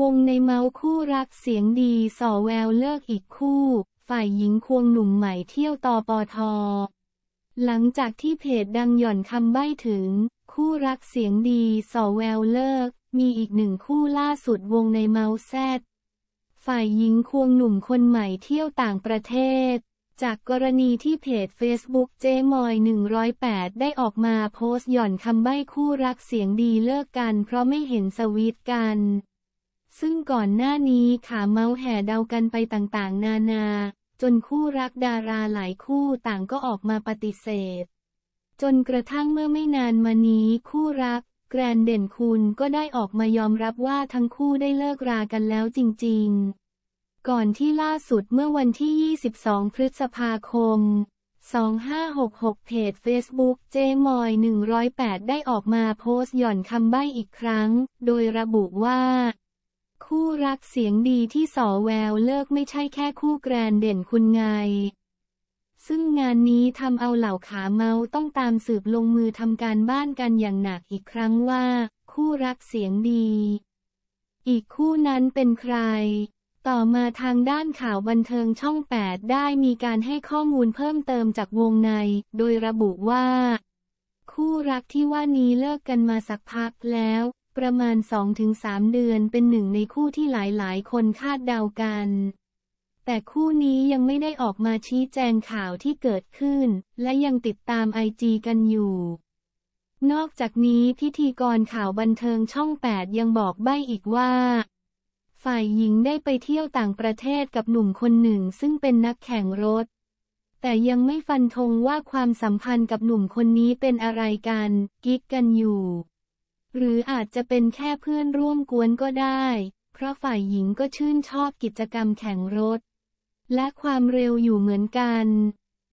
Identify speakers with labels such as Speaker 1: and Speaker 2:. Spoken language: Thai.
Speaker 1: วงในเมาคู่รักเสียงดีส่อแววเลิกอีกคู่ ฝ่ายหญิงควงหนุ่มใหม่เที่ยวตอปอทอหลังจากที่เพจดังหย่อนคำใบ้ถึง คู่รักเสียงดีส่อแววเลิก มีอีกหนึ่งคู่ล่าสุดวงในเมาแซดฝ่ายหญิงควงหนุ่มคนใหม่เที่ยวต่างประเทศ จากกรณีที่เพจ Facebook เจมอย108 ได้ออกมาโพสต์หย่อนคำใบ้คู่รักเสียงดีเลิกกันเพราะไม่เห็นสวีทกันซึ่งก่อนหน้านี้ขาเมาแห่เดากันไปต่างๆ นานา จนคู่รักดาราหลายคู่ต่างก็ออกมาปฏิเสธ จนกระทั่งเมื่อไม่นานมานี้คู่รักแกรนเด่นคุณก็ได้ออกมายอมรับว่าทั้งคู่ได้เลิกรากันแล้วจริงๆ ก่อนที่ล่าสุดเมื่อวันที่ 22 พฤษภาคม 2566 เพจ Facebook เจมอย 108 ได้ออกมาโพสต์หย่อนคำใบ้อีกครั้ง โดยระบุว่าคู่รักเสียงดีที่สอแววเลิกไม่ใช่แค่คู่แกรนเด่นคุณไง ซึ่งงานนี้ทำเอาเหล่าขาเมาต้องตามสืบลงมือทำการบ้านกันอย่างหนักอีกครั้งว่า คู่รักเสียงดี อีกคู่นั้นเป็นใคร ต่อมาทางด้านข่าวบันเทิงช่อง 8 ได้มีการให้ข้อมูลเพิ่มเติมจากวงใน โดยระบุว่า คู่รักที่ว่านี้เลิกกันมาสักพักแล้วประมาณ 2-3 เดือนเป็นหนึ่งในคู่ที่หลายๆ คนคาดเดากัน แต่คู่นี้ยังไม่ได้ออกมาชี้แจงข่าวที่เกิดขึ้น และยังติดตามไอจีกันอยู่ นอกจากนี้พิธีกรข่าวบันเทิงช่อง 8 ยังบอกใบ้อีกว่า ฝ่ายหญิงได้ไปเที่ยวต่างประเทศกับหนุ่มคนหนึ่งซึ่งเป็นนักแข่งรถ แต่ยังไม่ฟันธงว่าความสัมพันธ์กับหนุ่มคนนี้เป็นอะไรกันกิ๊กกันอยู่หรืออาจจะเป็นแค่เพื่อนร่วมกวนก็ได้ เพราะฝ่ายหญิงก็ชื่นชอบกิจกรรมแข่งรถ และความเร็วอยู่เหมือนกัน